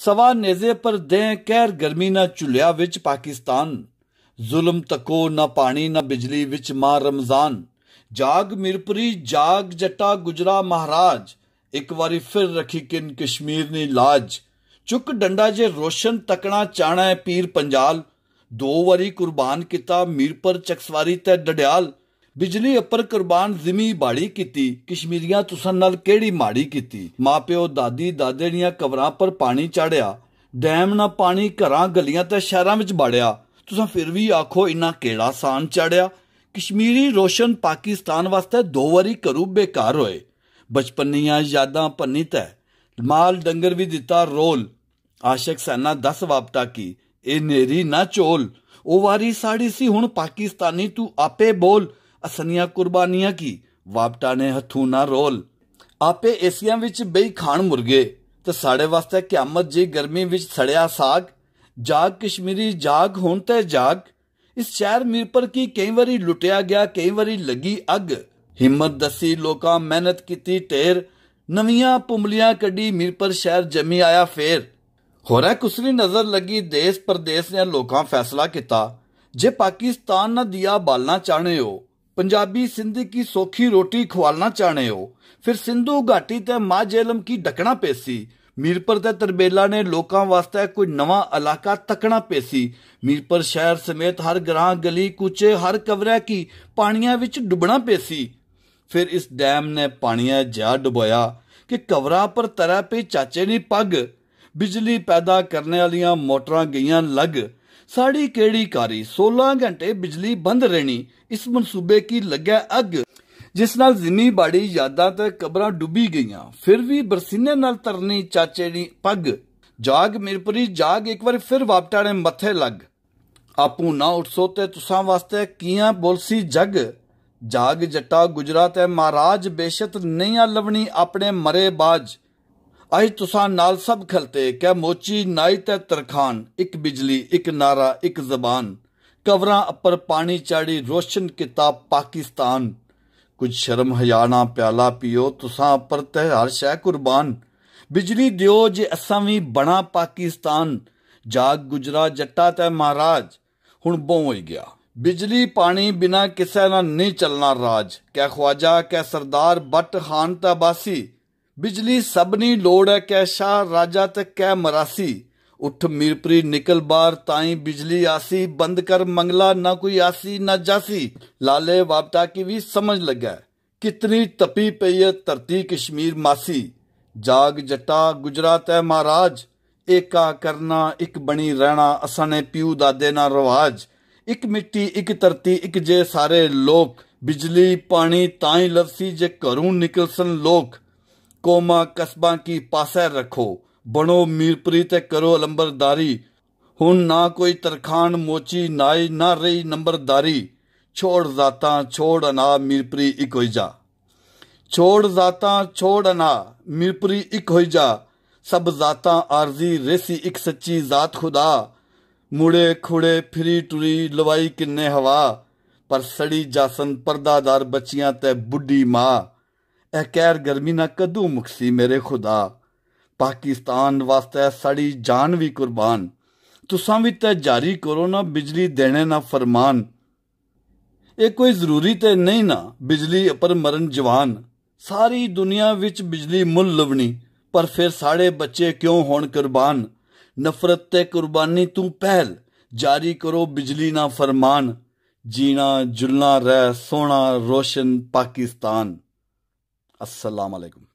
ਸਵਾ ਨੇਜ਼ੇ ਪਰ ਦੇ ਕਹਿਰ ਗਰਮੀ ਨਾ ਚੁਲਿਆ ਵਿੱਚ ਪਾਕਿਸਤਾਨ ਜ਼ੁਲਮ ਤਕੋ ਨਾ ਪਾਣੀ ਨਾ ਬਿਜਲੀ ਵਿੱਚ ਮਾ ਰਮਜ਼ਾਨ ਜਾਗ ਮਿਰਪਰੀ ਜਾਗ ਜਟਾ ਗੁਜਰਾ ਮਹਾਰਾਜ ਇੱਕ ਵਾਰੀ ਫਿਰ ਰਖੀ ਕਿਨ ਕਸ਼ਮੀਰ ਨੀ ਲਾਜ ਚੁੱਕ ਡੰਡਾ ਜੇ ਰੋਸ਼ਨ ਤਕਣਾ ਚਾਣਾ ਹੈ ਪੀਰ ਪੰਜਾਲ ਦੋ ਵਾਰੀ ਕੁਰਬਾਨ ਕੀਤਾ ਮਿਰਪਰ ਚਕਸਵਾਰੀ ਤੇ ਡਡਿਆਲ ਬਿਜਲੀ ਉੱਪਰ ਕੁਰਬਾਨ ਜ਼ਮੀ ਬਾੜੀ ਕੀਤੀ ਕਸ਼ਮੀਰੀਆਂ ਤੁਸਾਂ ਨਾਲ ਕਿਹੜੀ ਮਾੜੀ ਕੀਤੀ ਮਾਪਿਓ ਦਾਦੀ ਦਾਦੇ ਦੀਆਂ ਕਬਰਾਂ ਪਰ ਪਾਣੀ ਚੜਿਆ ਡੈਮ ਨਾਲ ਪਾਣੀ ਘਰਾਂ ਗਲੀਆਂ ਤੇ ਸ਼ਹਿਰਾਂ ਵਿੱਚ ਵੜਿਆ ਤੁਸਾਂ ਫਿਰ ਵੀ ਆਖੋ ਇਨਾ ਕਿਹੜਾ ਸਾਨ ਚੜਿਆ ਕਸ਼ਮੀਰੀ ਰੋਸ਼ਨ ਪਾਕਿਸਤਾਨ ਵਾਸਤੇ ਦੋ ਵਾਰੀ ਕਰੂ ਬੇਕਾਰ ਹੋਏ ਬਚਪਨੀਆਂ ਯਾਦਾਂ ਪੰਨਿਤ ਹੈ ਮਾਲ ਡੰਗਰ ਵੀ ਦਿੱਤਾ ਰੋਲ ਆਸ਼ਕ ਸੈਨਾ ਦੱਸ ਵਾਪਤਾ ਕੀ ਇਹ ਨੇਰੀ ਨਾ ਚੋਲ ਉਹ ਵਾਰੀ ਸਾੜੀ ਸੀ ਹੁਣ ਪਾਕਿਸਤਾਨੀ ਤੂੰ ਆਪੇ ਬੋਲ ਅਸਨੀਆਂ ਕੁਰਬਾਨੀਆਂ ਕੀ ਵਾਪਟਾ ਨੇ ਹੱਥੂ ਨਾ ਰੋਲ ਆਪੇ ਏਸੀਆਂ ਵਿੱਚ ਬਈ ਖਾਣ ਮੁਰਗੇ ਤੇ ਸਾਡੇ ਵਾਸਤੇ ਕਿਆਮਤ ਜੀ ਗਰਮੀ ਵਿੱਚ ਸੜਿਆ ਸਾਗ ਜਾਗ ਕਸ਼ਮੀਰੀ ਜਾਗ ਹੁਣ ਤੇ ਜਾਗ ਇਸ ਸ਼ਹਿਰ ਮੀਰਪੁਰ ਕੀ ਕਈ ਵਾਰੀ ਲੁੱਟਿਆ ਗਿਆ ਕਈ ਵਾਰੀ ਲੱਗੀ ਅੱਗ ਹਿੰਮਤ ਦਸੀ ਲੋਕਾਂ ਮਿਹਨਤ ਕੀਤੀ ਢੇਰ ਨਵੀਆਂ ਪੁੰਮਲੀਆਂ ਕੱਢੀ ਮੀਰਪੁਰ ਸ਼ਹਿਰ ਜੰਮੀ ਆਇਆ ਫੇਰ ਹੋਰਾ ਕੁਸਰੀ ਨਜ਼ਰ ਲੱਗੀ ਦੇਸ਼ ਪਰਦੇਸ ਨੇ ਲੋਕਾਂ ਫੈਸਲਾ ਕੀਤਾ ਜੇ ਪਾਕਿਸਤਾਨ ਨਾ ਦਿਆ ਬਾਲਣਾ ਚਾਹਣੇ ਹੋ ਪੰਜਾਬੀ ਸਿੰਧ ਕੀ ਸੋਖੀ ਰੋਟੀ ਖਵਾਲਣਾ ਚਾਹਣੇ ਹੋ ਫਿਰ ਸਿੰਧੂ ਘਾਟੀ ਤੇ ਮਾਝੇਲਮ ਕੀ ਡਕਣਾ ਪੇਸੀ ਮੀਰਪੁਰ ਦਾ ਤਰਬੇਲਾ ਨੇ ਲੋਕਾਂ ਵਾਸਤੇ ਕੋਈ ਨਵਾਂ ਇਲਾਕਾ ਤਕਣਾ ਪੇਸੀ ਮੀਰਪੁਰ ਸ਼ਹਿਰ ਸਮੇਤ ਹਰ ਗਰਾਂ ਗਲੀ ਕੁਚੇ ਹਰ ਕਵਰੇ ਕੀ ਪਾਣੀਆਂ ਵਿੱਚ ਡੁੱਬਣਾ ਪੇਸੀ ਫਿਰ ਇਸ ਡੈਮ ਨੇ ਪਾਣੀਆਂ ਜਾ ਡੁਬਾਇਆ ਕਿ ਕਵਰਾ ਪਰ ਤਰਾ ਪੇ ਚਾਚੇ ਨਹੀਂ ਪੱਗ ਬਿਜਲੀ ਪੈਦਾ ਕਰਨ ਵਾਲੀਆਂ ਮੋਟਰਾਂ ਗਈਆਂ ਲੱਗ ਸਾੜੀ ਕਿਹੜੀ ਕਾਰੀ 16 ਘੰਟੇ ਬਿਜਲੀ ਬੰਦ ਰਹਿਣੀ ਇਸ ਮਨਸੂਬੇ ਕੀ ਲੱਗਿਆ ਅੱਗ ਜਿਸ ਨਾਲ ਜ਼ਿੰਮੀ ਬਾੜੀ ਯਾਦਾਂ ਤੇ ਕਬਰਾਂ ਡੁੱਬੀ ਗਈਆਂ ਫਿਰ ਵੀ ਬਰਸੀਨੇ ਨਾਲ ਤਰਨੀ ਚਾਚੇ ਦੀ ਪੱਗ ਜਾਗ ਮਿਰਪਰੀ ਜਾਗ ਇੱਕ ਵਾਰ ਫਿਰ ਵਾਪਟਾ ਨੇ ਮੱਥੇ ਲੱਗ ਆਪੂ ਨਾ ਉਠਸੋ ਤੇ ਤੁਸਾਂ ਵਾਸਤੇ ਕੀਆਂ ਬੋਲਸੀ ਜੱਗ ਜਾਗ ਜੱਟਾ ਗੁਜਰਾਤ ਹੈ ਮਹਾਰਾਜ ਬੇਸ਼ਤ ਨਹੀਂ ਆ ਲਵਣੀ ਆਪਣੇ ਮਰੇ ਬਾਜ ਅੱਜ ਤੁਸਾਂ ਨਾਲ ਸਭ ਖਲਤੇ ਕੈ ਮੋਚੀ ਨਾਈ ਤੇ ਤਰਖਾਨ ਇੱਕ ਬਿਜਲੀ ਇੱਕ ਨਾਰਾ ਇੱਕ ਜ਼ਬਾਨ ਕਵਰਾਂ ਉੱਪਰ ਪਾਣੀ ਚਾੜੀ ਰੋਸ਼ਨ ਕਿਤਾਬ ਪਾਕਿਸਤਾਨ ਕੁਝ ਸ਼ਰਮ ਹਯਾਣਾ ਪਿਆਲਾ ਪੀਓ ਤੁਸਾਂ ਉੱਪਰ ਤੇ ਹਰ ਸ਼ੈ ਕੁਰਬਾਨ ਬਿਜਲੀ ਦਿਓ ਜੇ ਅਸਾਂ ਵੀ ਬਣਾ ਪਾਕਿਸਤਾਨ ਜਾਗ ਗੁਜਰਾ ਜੱਟਾ ਤੇ ਮਹਾਰਾਜ ਹੁਣ ਬੋਂ ਹੋਈ ਗਿਆ ਬਿਜਲੀ ਪਾਣੀ ਬਿਨਾ ਕਿਸੇ ਨਾਲ ਨਹੀਂ ਚੱਲਣਾ ਰਾਜ ਕਹਿ ਖਵਾਜਾ ਕਹਿ ਸਰਦਾਰ ਬਟ ਖਾਨ ਤਾਂ ਬਾਸੀ ਬਿਜਲੀ ਸਭਨੀ ਲੋੜ ਹੈ ਕੈ ਸ਼ਾ ਰਾਜਾ ਤੇ ਕੈ ਮਰਾਸੀ ਉਠ ਮੀਰਪਰੀ ਨਿਕਲ ਬਾਰ ਤਾਈ ਬਿਜਲੀ ਆਸੀ ਬੰਦ ਕਰ ਮੰਗਲਾ ਨਾ ਕੋਈ ਆਸੀ ਨਾ ਜਾਸੀ ਲਾਲੇ ਵਾਪਟਾ ਕੀ ਵੀ ਸਮਝ ਲੱਗਾ ਕਿਤਨੀ ਤਪੀ ਪਈ ਹੈ ਧਰਤੀ ਕਸ਼ਮੀਰ ਮਾਸੀ ਜਾਗ ਜਟਾ ਗੁਜਰਾਤ ਹੈ ਮਹਾਰਾਜ ਏਕਾ ਕਰਨਾ ਇੱਕ ਬਣੀ ਰਹਿਣਾ ਅਸਾਂ ਨੇ ਪਿਉ ਦਾਦੇ ਨਾਲ ਰਵਾਜ ਇੱਕ ਮਿੱਟੀ ਇੱਕ ਧਰਤੀ ਇੱਕ ਜੇ ਸਾਰੇ ਲੋਕ ਬਿਜਲੀ ਪਾਣੀ ਤਾਂ ਹੀ ਲਵਸੀ ਜੇ ਘਰੋਂ ਨਿਕਲਸਨ ਲੋਕ ਕੋਮਾ ਕਸਬਾਂ ਕੀ ਪਾਸੇ ਰੱਖੋ ਬਣੋ मीरपुरी ਤੇ ਕਰੋ ਅਲੰਬਰਦਾਰੀ ਹੁਣ ਨਾ ਕੋਈ ਤਰਖਾਨ ਮੋਚੀ ਨਾਈ ਨਾ ਰਹੀ ਨੰਬਰਦਾਰੀ ਛੋੜ ਜ਼ਾਤਾਂ ਛੋੜ ਅਨਾ ਮੀਰਪਰੀ ਇੱਕ ਹੋਈ ਜਾ ਛੋੜ ਜ਼ਾਤਾਂ ਛੋੜ ਅਨਾ ਮੀਰਪਰੀ ਇੱਕ ਹੋਈ ਜਾ ਸਭ ਜ਼ਾਤਾਂ ਆਰਜ਼ੀ ਰੇਸੀ ਇੱਕ ਸੱਚੀ ਜ਼ਾਤ ਖੁਦਾ ਮੁੜੇ ਖੁੜੇ ਫਰੀ ਟੁਰੀ ਲਵਾਈ ਕਿੰਨੇ ਹਵਾ ਪਰ ਸੜੀ ਜਾਸਨ ਪਰਦਾਦਾਰ ਬੱਚੀਆਂ ਤੇ ਬੁੱਢੀ ਮਾਂ ਇਹ ਕਹਿਰ ਗਰਮੀ ਨਾ ਕਦੂ ਮੁਕਸੀ ਮੇਰੇ ਖੁਦਾ ਪਾਕਿਸਤਾਨ ਵਾਸਤੇ ਸੜੀ ਜਾਨ ਵੀ ਕੁਰਬਾਨ ਤੁਸਾਂ ਵੀ ਤੇ ਜਾਰੀ ਕਰੋ ਨਾ ਬਿਜਲੀ ਦੇਣੇ ਨਾ ਫਰਮਾਨ ਇਹ ਕੋਈ ਜ਼ਰੂਰੀ ਤੇ ਨਹੀਂ ਨਾ ਬਿਜਲੀ ਪਰ ਮਰਨ ਜਵਾਨ ਸਾਰੀ ਦੁਨੀਆ ਵਿੱਚ ਬਿਜਲੀ ਮੁੱਲ ਲਵਣੀ ਪਰ ਫਿਰ ਸਾਡੇ ਬੱਚੇ ਕਿਉਂ ਹੋਣ ਕੁਰਬਾਨ ਨਫ਼ਰਤ ਤੇ ਕੁਰਬਾਨੀ ਤੂੰ ਪਹਿਲ ਜਾਰੀ ਕਰੋ ਬਿਜਲੀ ਨਾ ਫਰਮਾਨ ਜੀਣਾ ਜੁਲਣਾ ਰਹਿ ਸੋਹਣਾ ਰੋਸ਼ਨ ਪਾਕਿਸਤਾਨ ਅਸਲਾਮ ਅਲੈਕੁਮ